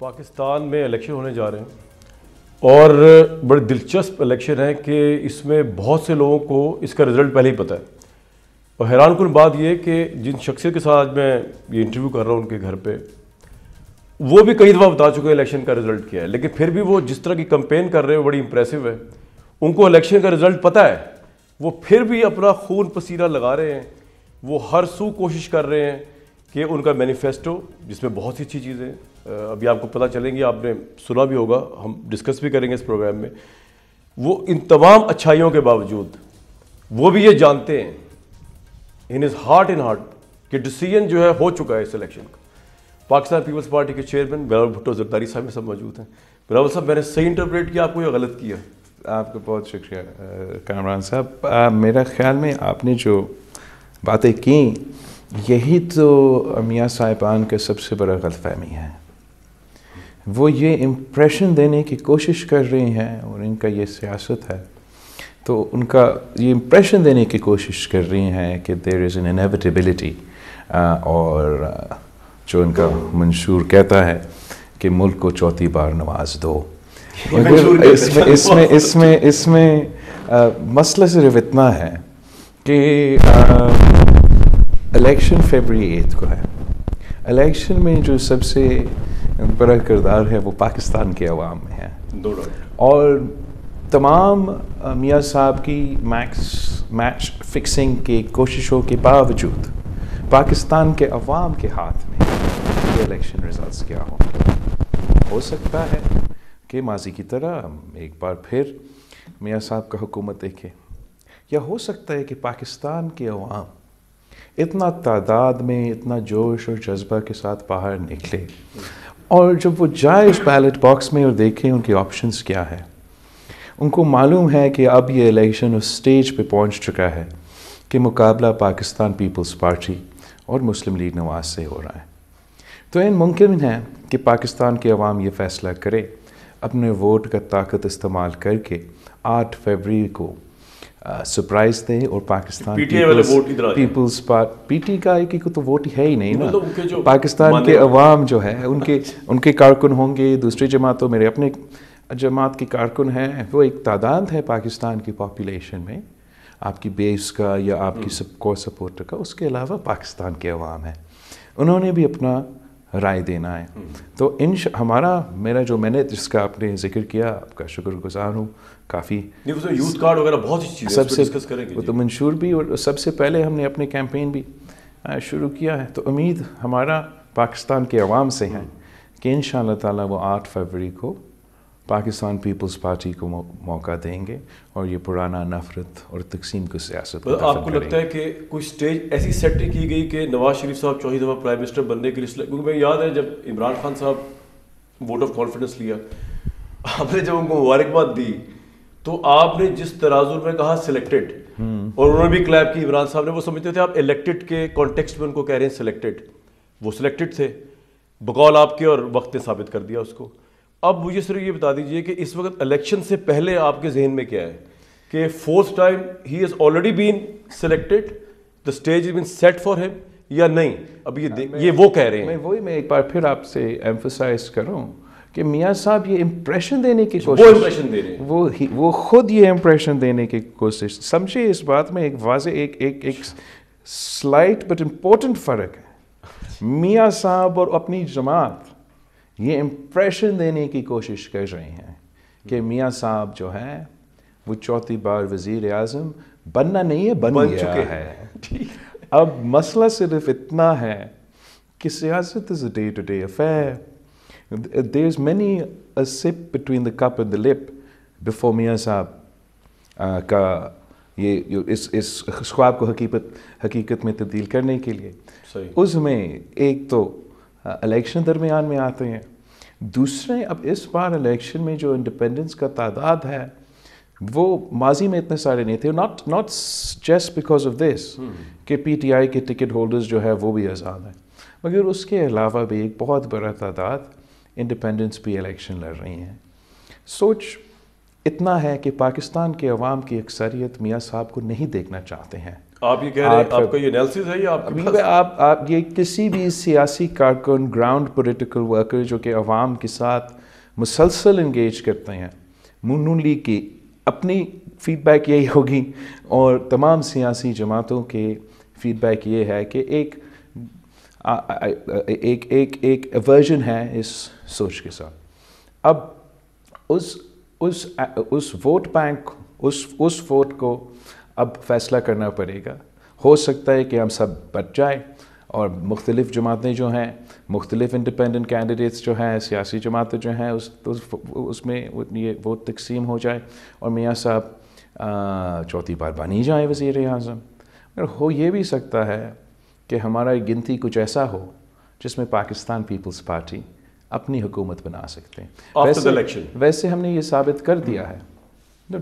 पाकिस्तान में इलेक्शन होने जा रहे हैं और बड़े दिलचस्प इलेक्शन हैं कि इसमें बहुत से लोगों को इसका रिज़ल्ट पहले ही पता है और हैरान कन बात यह कि जिन शख्सियत के साथ आज मैं ये इंटरव्यू कर रहा हूँ उनके घर पर वो भी कई दफ़ा बता चुके हैं इलेक्शन का रिज़ल्ट क्या है लेकिन फिर भी वो जिस तरह की कंपेन कर रहे हैं बड़ी इंप्रेसिव है उनको इलेक्शन का रिज़ल्ट पता है वो फिर भी अपना खून पसीना लगा रहे हैं वो हर सू कोशिश कर रहे हैं कि उनका मैनिफेस्टो जिसमें बहुत सी अच्छी चीज़ें अभी आपको पता चलेंगी आपने सुना भी होगा हम डिस्कस भी करेंगे इस प्रोग्राम में वो इन तमाम अच्छाइयों के बावजूद वो भी ये जानते हैं in his heart in heart कि डिसीजन जो है हो चुका है इस इलेक्शन का पाकिस्तान पीपल्स पार्टी के चेयरमैन बिलावल भुट्टो जरदारी साहब में सब मौजूद हैं बिलावल साहब मैंने सही इंटरप्रेट किया आपको या गलत किया आपका बहुत शुक्रिया कामरान साहब मेरा ख्याल में आपने जो बातें की यही तो मियाँ साहिबान का सबसे बड़ा गलतफहमी है वो ये इम्प्रेशन देने की कोशिश कर रही हैं और इनका ये सियासत है तो उनका ये इम्प्रेशन देने की कोशिश कर रही हैं कि देर इज़ एन इनविटेबिलिटी और जो इनका मंशूर कहता है कि मुल्क को चौथी बार नवाज दो इसमें इसमें इसमें इसमें मसला सिर्फ इतना है कि इलेक्शन फेबरी एथ को है इलेक्शन में जो सबसे बड़ा किरदार है वो पाकिस्तान के अवाम में है और तमाम मियाँ साहब की मैक्स मैच फिक्सिंग के कोशिशों के बावजूद पाकिस्तान के अवाम के हाथ में इलेक्शन रिजल्ट्स क्या हो हो सकता है कि माजी की तरह एक बार फिर मियाँ साहब का हुकूमत देखे या हो सकता है कि पाकिस्तान के अवाम इतना तादाद में इतना जोश और जज्बा के साथ बाहर निकले और जब वो जाए उस बैलेट बॉक्स में और देखें उनके ऑप्शंस क्या है उनको मालूम है कि अब ये इलेक्शन उस स्टेज पे पहुंच चुका है कि मुकाबला पाकिस्तान पीपल्स पार्टी और मुस्लिम लीग नवाज से हो रहा है तो इन मुमकिन है कि पाकिस्तान की आवाम ये फ़ैसला करे अपने वोट का ताकत इस्तेमाल करके 8 फरवरी को सरप्राइज uh, थे और पाकिस्तान पीपल्स पार्ट पीटी का एक को तो वोट है ही नहीं ना मतलब पाकिस्तान के अवाम जो है उनके अच्छा। उनके कारकुन होंगे दूसरी जमातों मेरे अपने जमात के कारकुन हैं वो एक तादाद है पाकिस्तान की पॉपुलेशन में आपकी बेस का या आपकी को हम्म। सपोर्टर का उसके अलावा पाकिस्तान के अवाम है उन्होंने भी अपना राय देना है हम्म। तो इन हमारा मेरा जो मैंने जिसका आपने जिक्र किया आपका शुक्रगुजार हूँ काफ़ी यूथ कार्ड वगैरह बहुत ही सबसे करेंगे तो मंशूर भी और सबसे पहले हमने अपने कैंपेन भी शुरू किया है तो उम्मीद हमारा पाकिस्तान के आवाम से है हम्म। कि इन ताला वो आठ फरवरी को पाकिस्तान पीपल्स पार्टी को मौका देंगे और ये पुराना नफरत और तकसीम की सियासत तो को आपको लगता है कि कोई स्टेज ऐसी सेट की गई कि नवाज शरीफ साहब चौथी दफ़ा प्राइम मिनिस्टर बनने के लिए क्योंकि मैं याद है जब इमरान खान साहब वोट ऑफ कॉन्फिडेंस लिया आपने जब उनको मुबारकबाद दी तो आपने जिस तराजुर में कहा सिलेक्टेड हम्म। और उन्होंने भी क्लैब की इमरान साहब ने वो समझते थे आप इलेक्टेड के कॉन्टेक्स्ट में उनको कह रहे हैं सिलेक्टेड वो सिलेक्टेड थे बकौल आपके और वक्त ने साबित कर दिया उसको अब मुझे सिर्फ ये बता दीजिए कि इस वक्त इलेक्शन से पहले आपके जहन में क्या है कि fourth time he is already been selected the stage is been set for him या नहीं अब ये आ, ये वो कह रहे हैं मैं वही मैं एक बार फिर आपसे एम्फोसाइज करूँ कि मियाँ साहब ये इम्प्रेशन देने की कोशिश वो इम्प्रेशन दे रहे हैं वो ही वो खुद ये इम्प्रेशन देने की कोशिश समझिए इस बात में एक वाज एक एक एक स्लाइट बट इम्पोर्टेंट फ़र्क है मियाँ साहब और अपनी जमात ये इम्प्रेशन देने की कोशिश कर रहे हैं कि मियाँ साहब जो है वो चौथी बार वज़ी अजम बनना नहीं है बन, बन गया चुके हैं अब मसला सिर्फ इतना है कि सियासत is day to day affair there is many a slip between the cup and the lip before मियाँ साहब का ये इस इस ख्वाब को हकीकत हकीकत में तब्दील करने के लिए उसमें एक तो इलेक्शन uh, दरमियान में आते हैं दूसरे अब इस बार इलेक्शन में जो इंडिपेंडेंस का तादाद है वो माजी में इतने सारे नहीं थे not not just because of this कि पीटीआई के टिकट होल्डर्स जो है वो भी आज़ाद हैं मगर उसके अलावा भी एक बहुत बड़ा तादाद इंडिपेंडेंस भी इलेक्शन लड़ रही हैं सोच इतना है कि पाकिस्तान के अवाम की अक्सरियत मियाँ साहब को नहीं देखना चाहते हैं आप ये कह रहे हैं आपका ये एनालिसिस है या आपके पास? आप आप ये किसी भी सियासी कारकुन ग्राउंड पॉलिटिकल वर्कर जो कि अवाम के साथ मुसलसल इंगेज करते हैं नून लीग की अपनी फीडबैक यही होगी और तमाम सियासी जमातों के फीडबैक ये है कि एक आ, आ, आ, एक एक एक एवर्जन है इस सोच के साथ अब उस उस उस वोट बैंक उस उस वोट को अब फैसला करना पड़ेगा हो सकता है कि हम सब बच जाए और मुख्तलिफ़ जमातें जो हैं मुख्तलिफ़ इंडिपेंडेंट कैंडिडेट्स जो हैं सियासी जमातें जो हैं उस तो उसमें ये वो तकसीम हो जाए और मियाँ साहब चौथी बार बन ही जाए वज़ी अजम और हो ये भी सकता है कि हमारा गिनती कुछ ऐसा हो जिसमें पाकिस्तान पीपल्स पार्टी अपनी हुकूमत बना सकते हैं वैसे, वैसे हमने ये साबित कर दिया है The,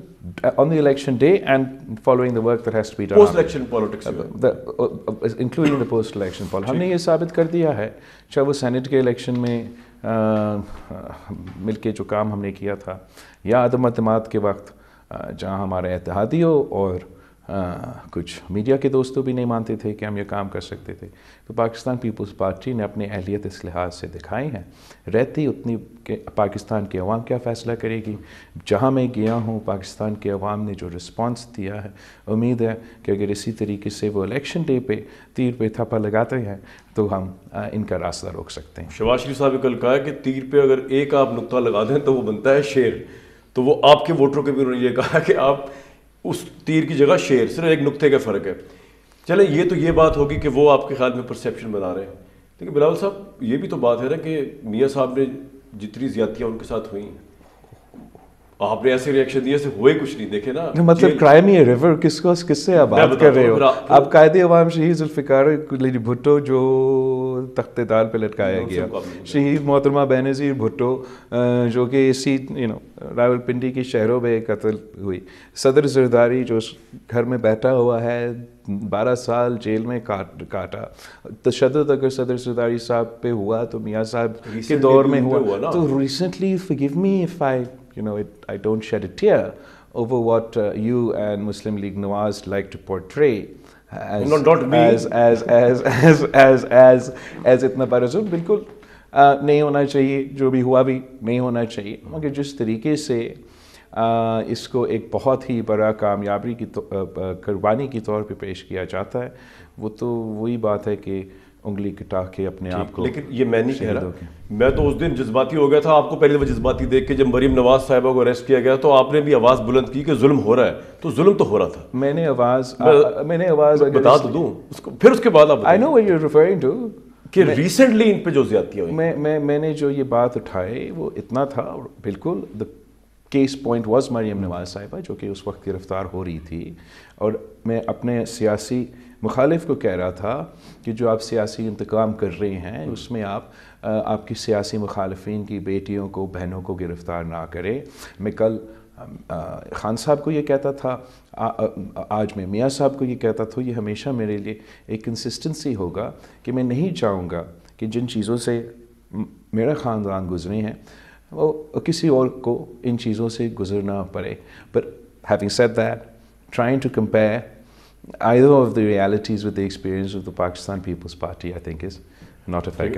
on the election day and following the work that has to be done. Post election politics. Uh, uh, uh, the, including the post election politics. हमने ये साबित कर दिया है चाहे वो सेनेट के इलेक्शन में मिल के जो काम हमने किया था या अदम अतमाद के वक्त जहाँ हमारे इतिहादियों और कुछ मीडिया के दोस्तों तो भी नहीं मानते थे कि हम ये काम कर सकते थे तो पाकिस्तान पीपल्स पार्टी ने अपनी अहलियत इस लिहाज से दिखाई है रहती उतनी के पाकिस्तान की आवाम क्या फ़ैसला करेगी जहाँ मैं गया हूँ पाकिस्तान के अवाम ने जो रिस्पॉन्स दिया है उम्मीद है कि अगर इसी तरीके से वो इलेक्शन डे पे तीर पे थप्पा लगाते हैं तो हम इनका रास्ता रोक सकते हैं शबाज शरीफ साहब कल कहा कि तीर पर अगर एक आप नुकता लगा दें तो वो बनता है शेर तो वो आपके वोटरों के भी उन्होंने ये कहा कि आप उस तीर की जगह शेर सिर्फ एक नुक्ते का फ़र्क है चले ये तो ये बात होगी कि वो आपके ख्याल में परसेप्शन बना रहे हैं लेकिन बिलावल साहब ये भी तो बात है ना कि मियाँ साहब ने जितनी ज्यादतियाँ उनके साथ हुई हैं आपने ऐसे रिएक्शन दिए से हुए कुछ नहीं देखे ना मतलब क्राइम ये रिवर किसको किससे आप बात कर रहे हो आप कायदे अवाम शहीद जुल्फ़िकार भुट्टो जो तख्तेदार ताल पर लटकाया गया शहीद मोहतरमा बेनज़ीर भुट्टो जो कि इसी यू नो रावलपिंडी के शहरों में कत्ल हुई सदर जरदारी जो घर में बैठा हुआ है बारह साल जेल में काट काटा तशद अगर सदर सरदारी साहब पे हुआ तो मियाँ साहब के दौर में हुआ, हुआ तो recently forgive me if I you know, it, I don't shed a tear over what uh, you and Muslim League Nawaz like to portray. As, no, not me. As, as, as, as, as, as, as इतना बारजुल बिल्कुल uh, नहीं होना चाहिए जो भी हुआ भी नहीं होना चाहिए मगर जिस तरीके से uh, इसको एक बहुत ही बड़ा कामयाबी की तो, करवाने की तौर पे पेश किया जाता है वो तो वही बात है कि उंगली कटा के अपने आप को लेकिन ये मैं नहीं कह रहा मैं तो उस दिन जज्बाती हो गया था आपको पहले वो जज्बाती देख के जब मरीम नवाज साहिबा को अरेस्ट किया गया तो आपने भी आवाज़ बुलंद की कि जुल्म हो रहा है तो जुल्म तो हो रहा था मैंने आवाज़ मैंने आवाज़ बता तो दूँ उसको फिर उसके बाद आप I know way referring to कि रिसेंटली इन पर जो ज्यादा हुई मैं मैं मैंने जो ये बात उठाई वो इतना था और बिल्कुल the case point was Maryam Nawaz साहिबा जो कि उस वक्त गिरफ्तार हो रही थी और मैं अपने सियासी मुखालिफ को कह रहा था कि जो आप सियासी इंतकाम कर रहे हैं हम्म। उसमें आप आपकी सियासी मुखालफन की बेटियों को बहनों को गिरफ़्तार ना करें मैं कल खान साहब को ये कहता था आ, आ, आज मैं मियाँ साहब को ये कहता था ये हमेशा मेरे लिए एक कंसिस्टेंसी होगा कि मैं नहीं चाहूँगा कि जिन चीज़ों से मेरा ख़ानदान गुजरे हैं वो किसी और को इन चीज़ों से गुजरना पड़े पर having set that trying to compare either of the realities with the experience of the Pakistan People's Party, I think, is not a I